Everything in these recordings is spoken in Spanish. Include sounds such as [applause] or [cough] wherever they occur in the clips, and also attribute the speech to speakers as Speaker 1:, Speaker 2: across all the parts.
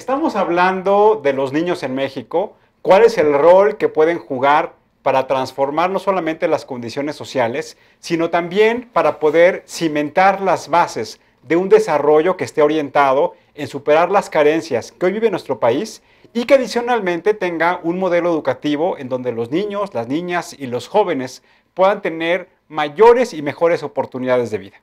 Speaker 1: Estamos hablando de los niños en México, cuál es el rol que pueden jugar para transformar no solamente las condiciones sociales, sino también para poder cimentar las bases de un desarrollo que esté orientado en superar las carencias que hoy vive nuestro país y que adicionalmente tenga un modelo educativo en donde los niños, las niñas y los jóvenes puedan tener mayores y mejores oportunidades de vida.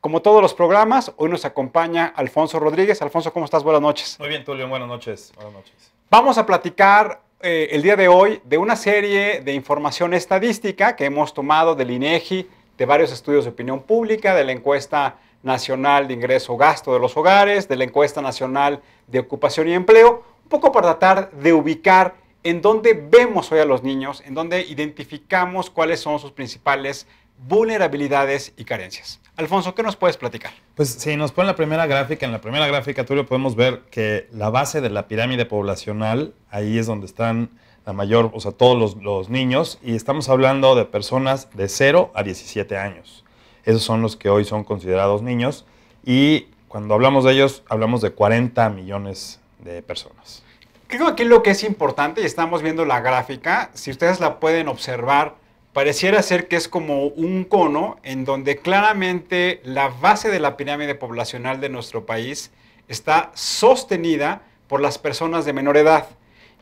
Speaker 1: Como todos los programas, hoy nos acompaña Alfonso Rodríguez. Alfonso, ¿cómo estás? Buenas noches.
Speaker 2: Muy bien, Tulio. Buenas noches. Buenas
Speaker 1: noches. Vamos a platicar eh, el día de hoy de una serie de información estadística que hemos tomado del INEGI, de varios estudios de opinión pública, de la encuesta nacional de ingreso gasto de los hogares, de la encuesta nacional de ocupación y empleo, un poco para tratar de ubicar en dónde vemos hoy a los niños, en dónde identificamos cuáles son sus principales vulnerabilidades y carencias. Alfonso, ¿qué nos puedes platicar?
Speaker 2: Pues si nos ponen la primera gráfica, en la primera gráfica, Tulio, podemos ver que la base de la pirámide poblacional, ahí es donde están la mayor, o sea, todos los, los niños, y estamos hablando de personas de 0 a 17 años. Esos son los que hoy son considerados niños, y cuando hablamos de ellos, hablamos de 40 millones de personas.
Speaker 1: Creo que aquí lo que es importante, y estamos viendo la gráfica, si ustedes la pueden observar, pareciera ser que es como un cono en donde claramente la base de la pirámide poblacional de nuestro país está sostenida por las personas de menor edad.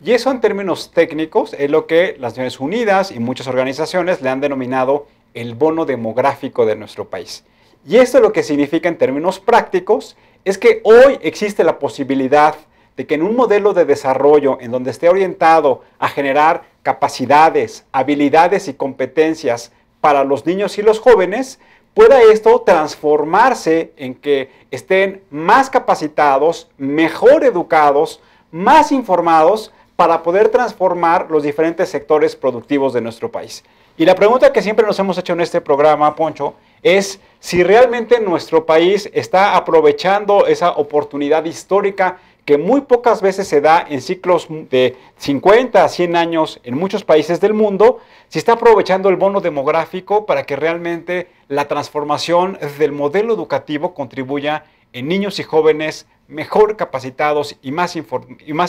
Speaker 1: Y eso en términos técnicos es lo que las Naciones Unidas y muchas organizaciones le han denominado el bono demográfico de nuestro país. Y esto lo que significa en términos prácticos es que hoy existe la posibilidad de que en un modelo de desarrollo en donde esté orientado a generar capacidades, habilidades y competencias para los niños y los jóvenes, pueda esto transformarse en que estén más capacitados, mejor educados, más informados para poder transformar los diferentes sectores productivos de nuestro país. Y la pregunta que siempre nos hemos hecho en este programa, Poncho, es si realmente nuestro país está aprovechando esa oportunidad histórica que muy pocas veces se da en ciclos de 50 a 100 años en muchos países del mundo, se está aprovechando el bono demográfico para que realmente la transformación del modelo educativo contribuya en niños y jóvenes mejor capacitados y más,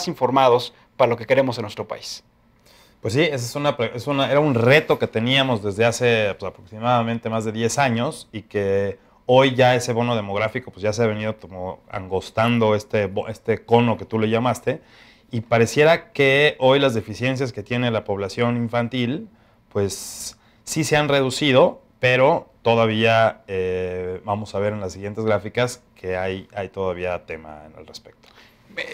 Speaker 1: informados para lo que queremos en nuestro país.
Speaker 2: Pues sí, ese es una, era un reto que teníamos desde hace pues, aproximadamente más de 10 años y que Hoy ya ese bono demográfico, pues ya se ha venido como angostando este, este cono que tú le llamaste, y pareciera que hoy las deficiencias que tiene la población infantil, pues sí se han reducido, pero todavía eh, vamos a ver en las siguientes
Speaker 1: gráficas que hay, hay todavía tema al respecto.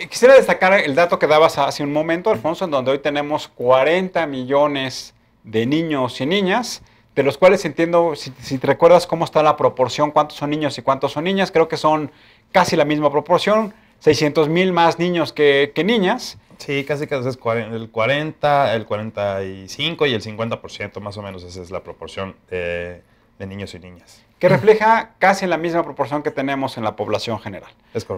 Speaker 1: Quisiera destacar el dato que dabas hace un momento, Alfonso, en donde hoy tenemos 40 millones de niños y niñas de los cuales entiendo, si, te recuerdas cómo está la proporción, cuántos son niños y cuántos son niñas, creo que son casi la misma proporción, 600 mil más niños que, niñas.
Speaker 2: Sí, casi casi es el 40, el 45 y el 50% más o menos, esa es la proporción eh, de, niños y niñas.
Speaker 1: Que refleja casi la misma proporción que tenemos en la población general.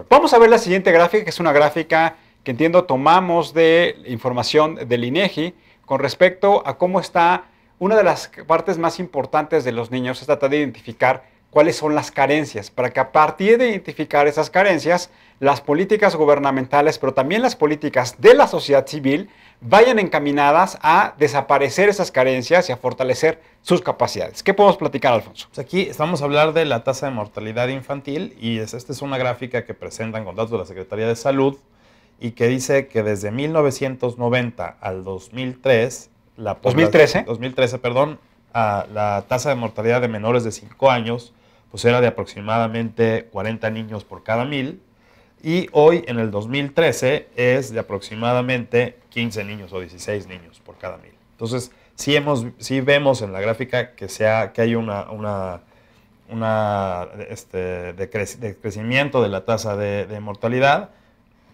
Speaker 1: Vamos a ver la siguiente gráfica, que es una gráfica que entiendo tomamos de información del INEGI e con respecto a cómo está una de las partes más importantes de los niños es tratar de identificar cuáles son las carencias, para que a partir de identificar esas carencias, las políticas gubernamentales, pero también las políticas de la sociedad civil, vayan encaminadas a desaparecer esas carencias y a fortalecer sus capacidades. ¿Qué podemos platicar, Alfonso?
Speaker 2: Pues aquí estamos a hablar de la tasa de mortalidad infantil y esta es una gráfica que presentan con datos de la Secretaría de Salud y que dice que desde 1990 al 2003 2013. 2013, perdón, la tasa de mortalidad de menores de 5 años pues era de aproximadamente 40 niños por cada mil y hoy en el 2013 es de aproximadamente 15 niños o 16 niños por cada mil. Entonces, si hemos, sí vemos en la gráfica que, sea, que hay una, una, este, de crecimiento de la tasa de mortalidad,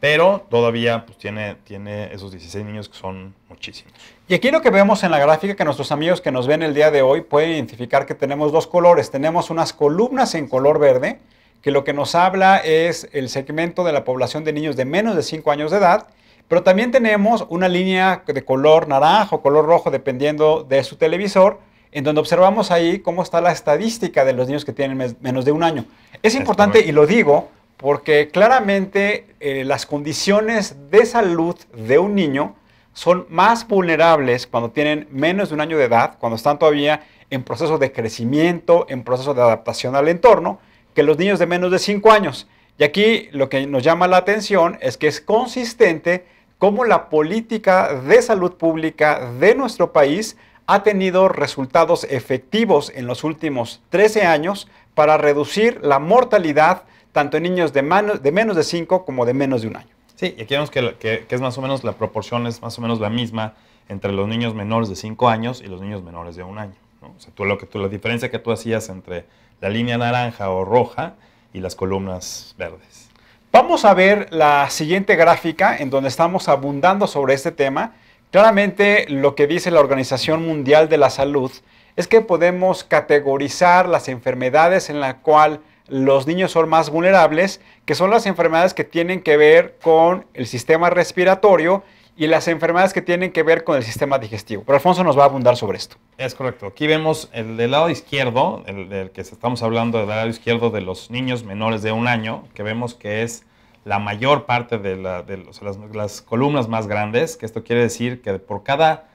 Speaker 2: pero todavía pues, tiene, tiene esos 16 niños que son muchísimos.
Speaker 1: Y aquí lo que vemos en la gráfica que nuestros amigos que nos ven el día de hoy pueden identificar que tenemos dos colores. Tenemos unas columnas en color verde, que lo que nos habla es el segmento de la población de niños de menos de 5 años de edad. Pero también tenemos una línea de color naranja o color rojo, dependiendo de su televisor, en donde observamos ahí cómo está la estadística de los niños que tienen menos de un año. Es importante, y lo digo, porque claramente eh, las condiciones de salud de un niño son más vulnerables cuando tienen menos de un año de edad, cuando están todavía en proceso de crecimiento, en proceso de adaptación al entorno, que los niños de menos de 5 años. Y aquí lo que nos llama la atención es que es consistente cómo la política de salud pública de nuestro país ha tenido resultados efectivos en los últimos 13 años para reducir la mortalidad tanto en niños de, de menos de 5 como de menos de un año.
Speaker 2: Sí, y aquí vemos que, es más o menos la proporción es más o menos la misma entre los niños menores de 5 años y los niños menores de un año. O sea, tú, lo que, tú, la diferencia que tú hacías entre la línea naranja o roja y las columnas verdes.
Speaker 1: Vamos a ver la siguiente gráfica en donde estamos abundando sobre este tema. Claramente lo que dice la Organización Mundial de la Salud es que podemos categorizar las enfermedades en la cual los niños son más vulnerables, que son las enfermedades que tienen que ver con el sistema respiratorio y las enfermedades que tienen que ver con el sistema digestivo. Pero Alfonso nos va a abundar sobre esto.
Speaker 2: Es correcto. Aquí vemos el del lado izquierdo, el del que estamos hablando del lado izquierdo de los niños menores de un año, que vemos que es la mayor parte de, las, columnas más grandes, que esto quiere decir que por cada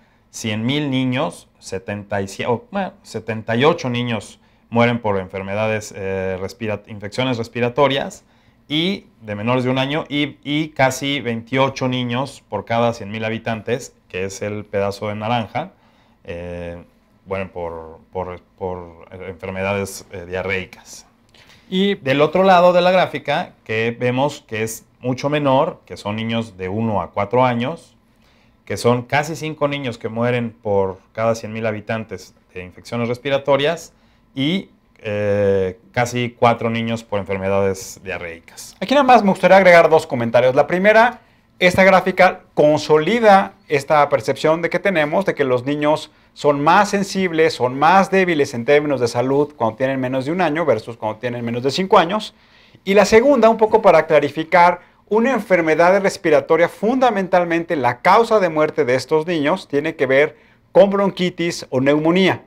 Speaker 2: mil niños, 78 niños mueren por enfermedades, eh, infecciones respiratorias y de menores de un año y, casi 28 niños por cada 100.000 habitantes, que es el pedazo de naranja, eh, mueren bueno, por, enfermedades eh, diarreicas. Y del otro lado de la gráfica, que vemos que es mucho menor, que son niños de 1 a 4 años, que son casi 5 niños que mueren por cada 100.000 habitantes de infecciones respiratorias, y eh, casi cuatro niños por
Speaker 1: enfermedades diarreicas. Aquí nada más me gustaría agregar dos comentarios. La primera, esta gráfica consolida esta percepción de que tenemos de que los niños son más sensibles, son más débiles en términos de salud cuando tienen menos de un año versus cuando tienen menos de cinco años. Y la segunda, un poco para clarificar, una enfermedad respiratoria fundamentalmente la causa de muerte de estos niños tiene que ver con bronquitis o neumonía.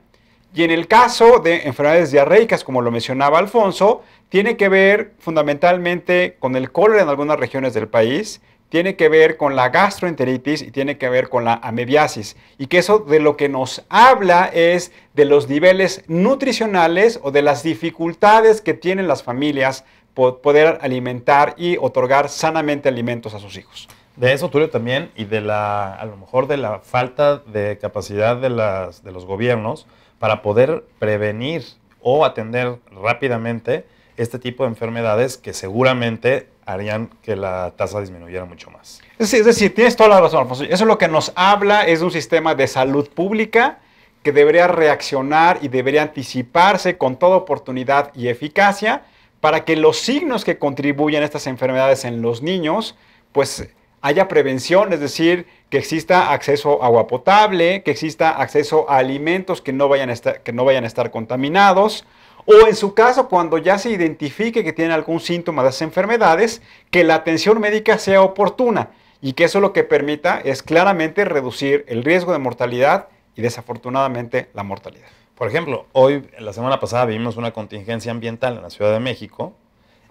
Speaker 1: Y en el caso de enfermedades diarreicas, como lo mencionaba Alfonso, tiene que ver fundamentalmente con el cólera en algunas regiones del país, tiene que ver con la gastroenteritis y tiene que ver con la amebiasis. Y que eso de lo que nos habla es de los niveles nutricionales o de las dificultades que tienen las familias por poder alimentar y otorgar sanamente alimentos a sus hijos.
Speaker 2: De eso, Tulio, también, y de la, a lo mejor de la falta de capacidad de, las, de los gobiernos para poder prevenir o atender rápidamente este tipo de enfermedades que seguramente harían que la tasa disminuyera mucho más.
Speaker 1: es decir, tienes toda la razón, Alfonso. Eso es lo que nos habla, es un sistema de salud pública que debería reaccionar y debería anticiparse con toda oportunidad y eficacia para que los signos que contribuyen a estas enfermedades en los niños, pues haya prevención, es decir, que exista acceso a agua potable, que exista acceso a alimentos que no vayan a estar, que no vayan a estar contaminados, o en su caso, cuando ya se identifique que tiene algún síntoma de esas enfermedades, que la atención médica sea oportuna y que eso lo que permita es claramente reducir el riesgo de mortalidad y desafortunadamente la mortalidad.
Speaker 2: Por ejemplo, hoy, la semana pasada, vivimos una contingencia ambiental en la Ciudad de México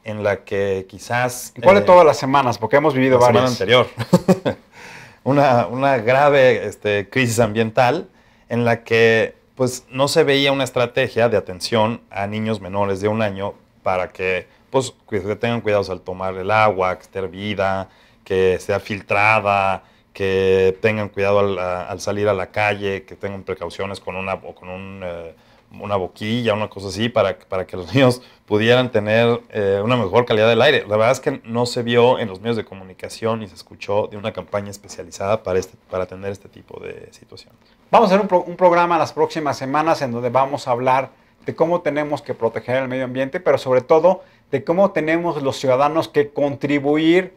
Speaker 2: en la que quizás... ¿Cuál de eh, todas las
Speaker 1: semanas? Porque hemos vivido varias. La semana anterior. [laughs]
Speaker 2: una, una grave este, crisis ambiental en la que pues, no se veía una estrategia de atención a niños menores de un año para que, pues, que tengan cuidados al tomar el agua, que esté hervida, que sea filtrada, que tengan cuidado al, salir a la calle, que tengan precauciones con una, con un, eh, una boquilla, una cosa así, para, para que los [laughs] niños pudieran tener eh, una mejor calidad del aire. La verdad es que no se vio en los medios de comunicación ni se escuchó de una campaña especializada para, este, para atender este tipo de situaciones.
Speaker 1: Vamos a hacer un, un programa las próximas semanas en donde vamos a hablar de cómo tenemos que proteger el medio ambiente, pero sobre todo de cómo tenemos los ciudadanos que contribuir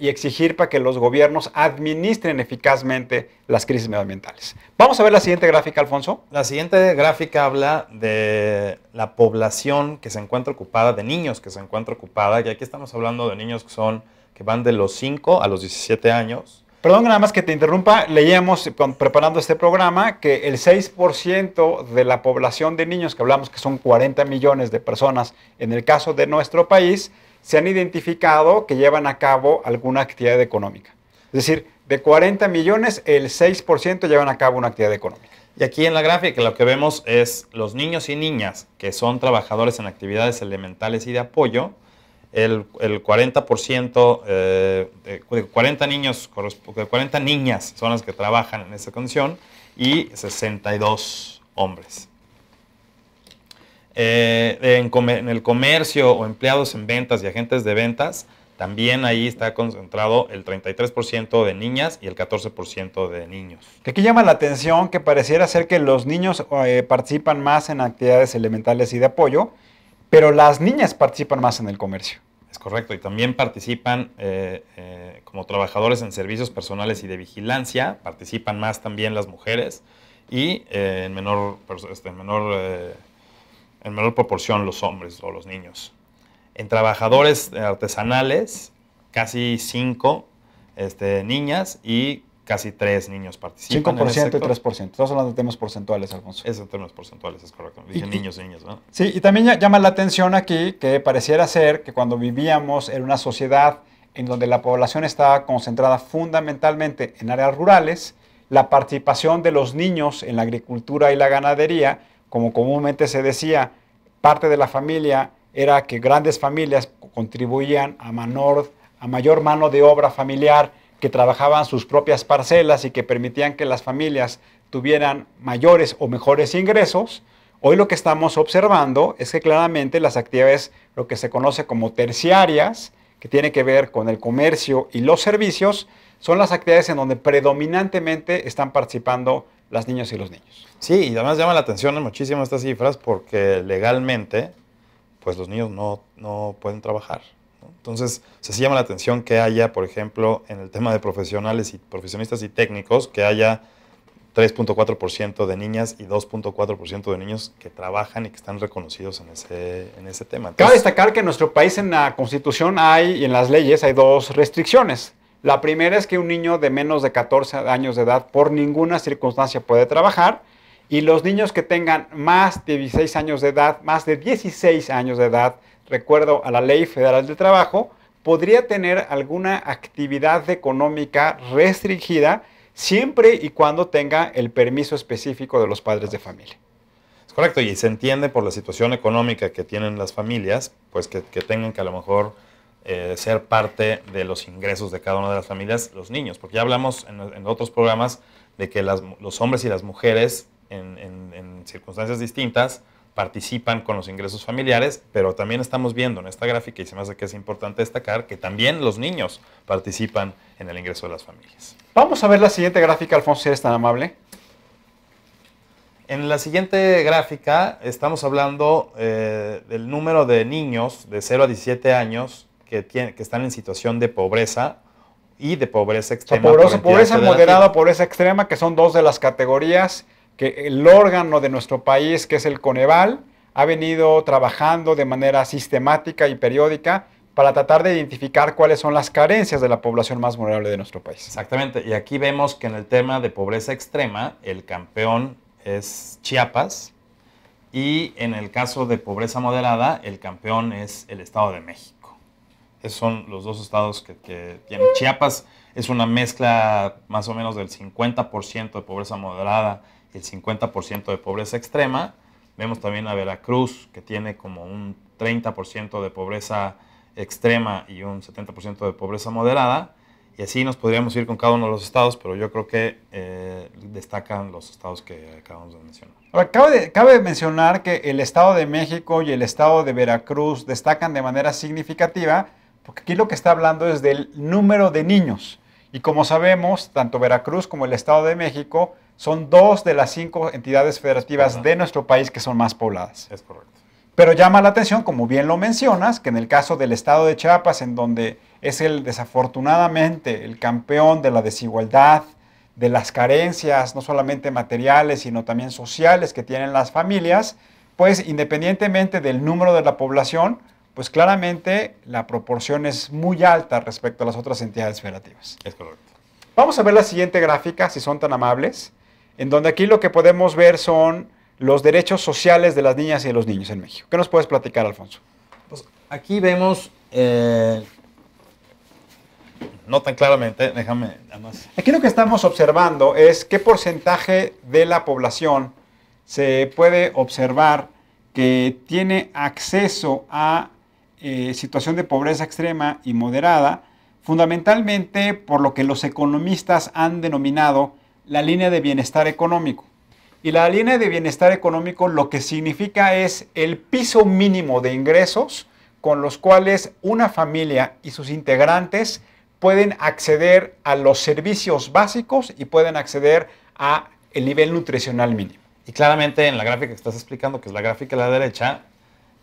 Speaker 1: y exigir para que los gobiernos administren eficazmente las crisis medioambientales. Vamos a ver la siguiente gráfica, Alfonso. La siguiente
Speaker 2: gráfica habla de la población que se encuentra ocupada, de niños que se encuentra ocupada, y aquí estamos hablando de niños que son que van de los 5 a los 17 años. Perdón,
Speaker 1: nada más que te interrumpa, leíamos preparando este programa que el 6% de la población de niños, que hablamos que son 40 millones de personas en el caso de nuestro país, se han identificado que llevan a cabo alguna actividad económica. Es decir, de 40 millones, el 6% llevan a cabo una actividad económica. Y aquí en la gráfica lo que vemos
Speaker 2: es los niños y niñas que son trabajadores en actividades elementales y de apoyo. El, 40%, eh, eh, de 40 niños, 40 niñas son las que trabajan en esa condición y 62 hombres. Eh, en, el comercio o empleados en ventas y agentes de ventas, también ahí está concentrado el 33% de niñas y el 14% de niños.
Speaker 1: Que aquí llama la atención que pareciera ser que los niños eh, participan más en actividades elementales y de apoyo, pero las niñas participan más en el comercio.
Speaker 2: Es correcto, y también participan eh, como trabajadores en servicios personales y de vigilancia, participan más también las mujeres y en menor, este, menor en menor proporción los hombres o los niños. En trabajadores artesanales, casi 5 este, niñas
Speaker 1: y casi 3 niños participan. 5% en y 3%. Estamos hablando de temas porcentuales, Alfonso. Es temas porcentuales, es correcto. Dicen niños y niñas, Sí, y también llama la atención aquí que pareciera ser que cuando vivíamos en una sociedad en donde la población estaba concentrada fundamentalmente en áreas rurales, la participación de los niños en la agricultura y la ganadería como comúnmente se decía, parte de la familia era que grandes familias contribuían a, menor, a mayor mano de obra familiar, que trabajaban sus propias parcelas y que permitían que las familias tuvieran mayores o mejores ingresos, hoy lo que estamos observando es que claramente las actividades, lo que se conoce como terciarias, que tiene que ver con el comercio y los servicios, son las actividades en donde predominantemente están participando las niñas y los niños. Sí, y además llama la atención
Speaker 2: muchísimo estas cifras porque legalmente, pues los niños no, no pueden trabajar. Entonces, se sí llama la atención que haya, por ejemplo, en el tema de profesionales y profesionistas y técnicos, que haya 3.4% de niñas y 2.4% de niños que trabajan y que están reconocidos en ese, en ese tema. Cabe
Speaker 1: destacar que en nuestro país en la Constitución hay y en las leyes hay dos restricciones la primera es que un niño de menos de 14 años de edad por ninguna circunstancia puede trabajar. Y los niños que tengan más de 16 años de edad, más de 16 años de edad, recuerdo a la Ley Federal de Trabajo, podría tener alguna actividad económica restringida siempre y cuando tenga el permiso específico de los padres de familia.
Speaker 2: Es correcto, y se entiende por la situación económica que tienen las familias, pues que, que tengan que a lo mejor eh, ser parte de los ingresos de cada una de las familias los niños, porque ya hablamos en, otros programas de que los hombres y las mujeres en, circunstancias distintas participan con los ingresos familiares, pero también estamos viendo en esta gráfica, y se me hace que es importante destacar, que también los niños participan en el ingreso de las familias.
Speaker 1: Vamos a ver la siguiente gráfica, Alfonso, si eres tan amable. En la siguiente
Speaker 2: gráfica estamos hablando eh, del número de niños de 0 a 17 años que, están en situación de pobreza y de pobreza extrema. pobreza moderada,
Speaker 1: pobreza extrema, que son dos de las categorías que el órgano de nuestro país, que es el Coneval, ha venido trabajando de manera sistemática y periódica para tratar de identificar cuáles son las carencias de la población más vulnerable de nuestro país.
Speaker 2: Exactamente, y aquí vemos que en el tema de pobreza extrema, el campeón es Chiapas y en el caso de pobreza moderada, el campeón es el Estado de México. Esos son los dos estados que, tienen. Chiapas es una mezcla más o menos del 50% de pobreza moderada y el 50% de pobreza extrema. Vemos también a Veracruz, que tiene como un 30% de pobreza extrema y un 70% de pobreza moderada. Y así nos podríamos ir con cada uno de los estados, pero yo creo que eh, destacan los estados que acabamos de mencionar.
Speaker 1: Ahora, cabe, cabe, mencionar que el estado de México y el estado de Veracruz destacan de manera significativa porque aquí lo que está hablando es del número de niños. Y como sabemos, tanto Veracruz como el Estado de México son dos de las cinco entidades federativas de nuestro país que son más pobladas. Es correcto. Pero llama la atención, como bien lo mencionas, que en el caso del Estado de Chiapas, en donde es el desafortunadamente el campeón de la desigualdad, de las carencias, no solamente materiales, sino también sociales que tienen las familias, pues independientemente del número de la población, pues claramente la proporción es muy alta respecto a las otras entidades federativas. Es correcto. Vamos a ver la siguiente gráfica, si son tan amables, en donde aquí lo que podemos ver son los derechos sociales de las niñas y de los niños en México. ¿Qué nos puedes platicar, Alfonso? Pues aquí vemos, eh, no tan claramente, déjame nada más. Aquí lo que estamos observando es qué porcentaje de la población se puede observar que tiene acceso a eh, situación de pobreza extrema y moderada, fundamentalmente por lo que los economistas han denominado la línea de bienestar económico. Y la línea de bienestar económico lo que significa es el piso mínimo de ingresos con los cuales una familia y sus integrantes pueden acceder a los servicios básicos y pueden acceder a el nivel nutricional mínimo. Y claramente en la gráfica que
Speaker 2: estás explicando, que es la gráfica de la derecha,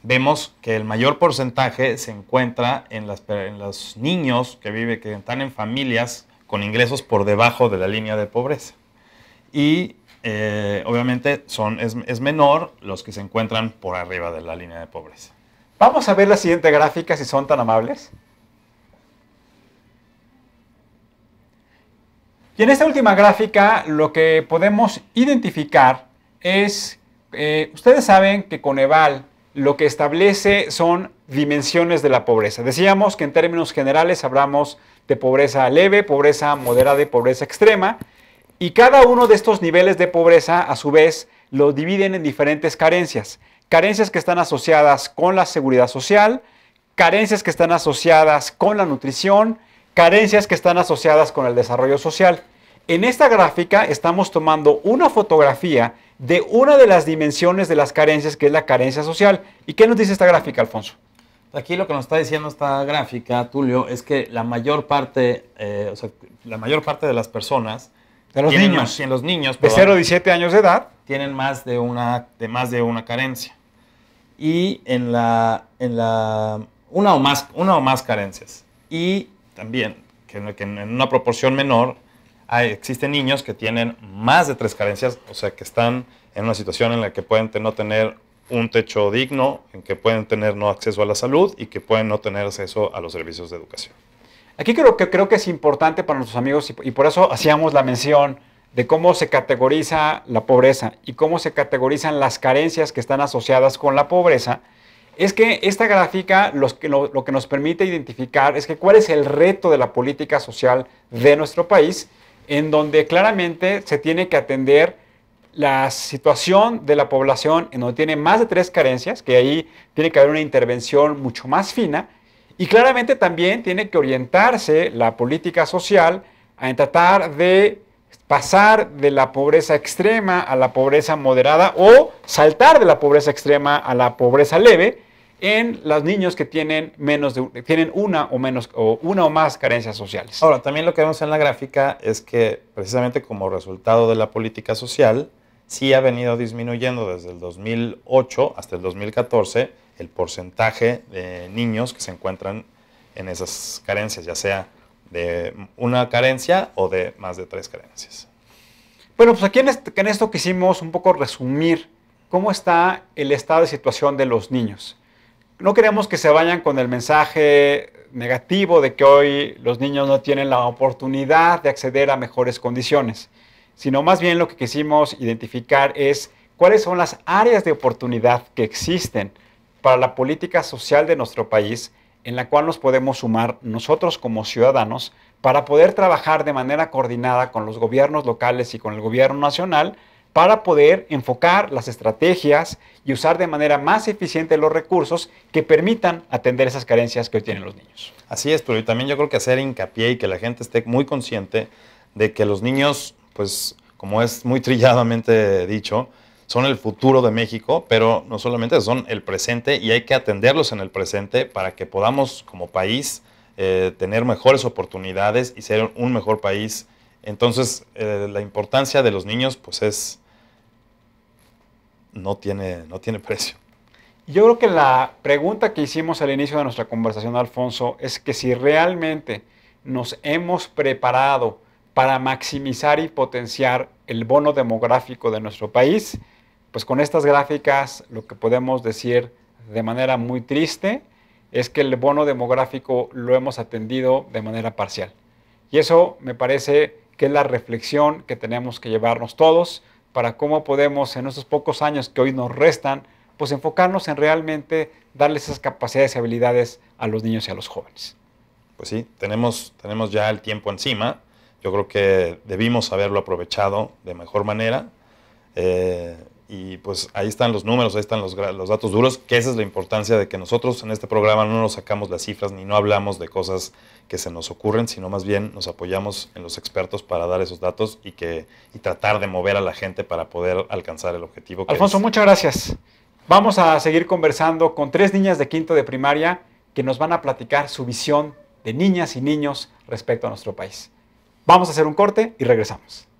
Speaker 2: vemos que el mayor porcentaje se encuentra en, en los niños que viven, que están en familias con ingresos por debajo de la línea de pobreza. Y eh, obviamente son, es, menor los que se encuentran por arriba de la línea de pobreza.
Speaker 1: Vamos a ver la siguiente gráfica si son tan amables. Y en esta última gráfica lo que podemos identificar es, eh, ustedes saben que con Coneval lo que establece son dimensiones de la pobreza. Decíamos que en términos generales hablamos de pobreza leve, pobreza moderada y pobreza extrema. Y cada uno de estos niveles de pobreza, a su vez, lo dividen en diferentes carencias. Carencias que están asociadas con la seguridad social, carencias que están asociadas con la nutrición, carencias que están asociadas con el desarrollo social. En esta gráfica estamos tomando una fotografía de una de las dimensiones de las carencias, que es la carencia social. ¿Y qué nos dice esta gráfica, Alfonso?
Speaker 2: Aquí lo que nos está diciendo esta gráfica, Tulio, es que la mayor parte, eh, o sea, la mayor parte de las personas, de los niños, en los niños, de 0 a 17 años de edad, tienen más de una, de más de una carencia. Y en la, en la, una o más, una o más carencias. Y también, en una proporción menor, existen niños que tienen más de tres carencias, o sea, que están en una situación en la que pueden no tener un techo digno, en que pueden tener no acceso a la salud y que pueden no tener acceso a los servicios de educación.
Speaker 1: Aquí creo que, creo que es importante para nuestros amigos y, por eso hacíamos la mención de cómo se categoriza la pobreza y cómo se categorizan las carencias que están asociadas con la pobreza, es que esta gráfica lo, lo que nos permite identificar es que cuál es el reto de la política social de nuestro país en donde claramente se tiene que atender la situación de la población en donde tiene más de tres carencias, que ahí tiene que haber una intervención mucho más fina, y claramente también tiene que orientarse la política social a tratar de pasar de la pobreza extrema a la pobreza moderada o saltar de la pobreza extrema a la pobreza leve, en los niños que tienen menos tienen una o menos una o más carencias sociales. Ahora, también lo que vemos en la gráfica es que
Speaker 2: precisamente como resultado de la política social sí ha venido disminuyendo desde el 2008 hasta el 2014 el porcentaje de niños que se encuentran en esas carencias, ya sea de una carencia o de más de
Speaker 1: tres carencias. Bueno, pues aquí en esto quisimos un poco resumir cómo está el estado de situación de los niños no queremos que se vayan con el mensaje negativo de que hoy los niños no tienen la oportunidad de acceder a mejores condiciones, sino más bien lo que quisimos identificar es cuáles son las áreas de oportunidad que existen para la política social de nuestro país en la cual nos podemos sumar nosotros como ciudadanos para poder trabajar de manera coordinada con los gobiernos locales y con el gobierno nacional para poder enfocar las estrategias y usar de manera más eficiente los recursos que permitan atender esas carencias que hoy tienen los niños.
Speaker 2: Así es, pero también yo creo que hacer hincapié y que la gente esté muy consciente de que los niños, pues como es muy trilladamente dicho, son el futuro de México, pero no solamente son el presente y hay que atenderlos en el presente para que podamos como país eh, tener mejores oportunidades y ser un mejor país. Entonces, eh, la importancia de los niños pues es, no
Speaker 1: tiene, no tiene precio. Yo creo que la pregunta que hicimos al inicio de nuestra conversación, Alfonso, es que si realmente nos hemos preparado para maximizar y potenciar el bono demográfico de nuestro país, pues con estas gráficas lo que podemos decir de manera muy triste es que el bono demográfico lo hemos atendido de manera parcial. Y eso me parece que es la reflexión que tenemos que llevarnos todos para cómo podemos en estos pocos años que hoy nos restan, pues enfocarnos en realmente darles esas capacidades y habilidades a los niños y a los jóvenes. Pues sí, tenemos, tenemos ya el tiempo encima. Yo creo que
Speaker 2: debimos haberlo aprovechado de mejor manera. Eh, y pues ahí están los números, ahí están los, datos duros, que esa es la importancia de que nosotros en este programa no nos sacamos las cifras ni no hablamos de cosas que se nos ocurren, sino más bien nos apoyamos en los expertos para dar esos
Speaker 1: datos y, que, y tratar de mover a la gente para poder alcanzar el objetivo. Alfonso, muchas gracias. Vamos a seguir conversando con tres niñas de quinto de primaria que nos van a platicar su visión de niñas y niños respecto a nuestro país. Vamos a hacer un corte y regresamos.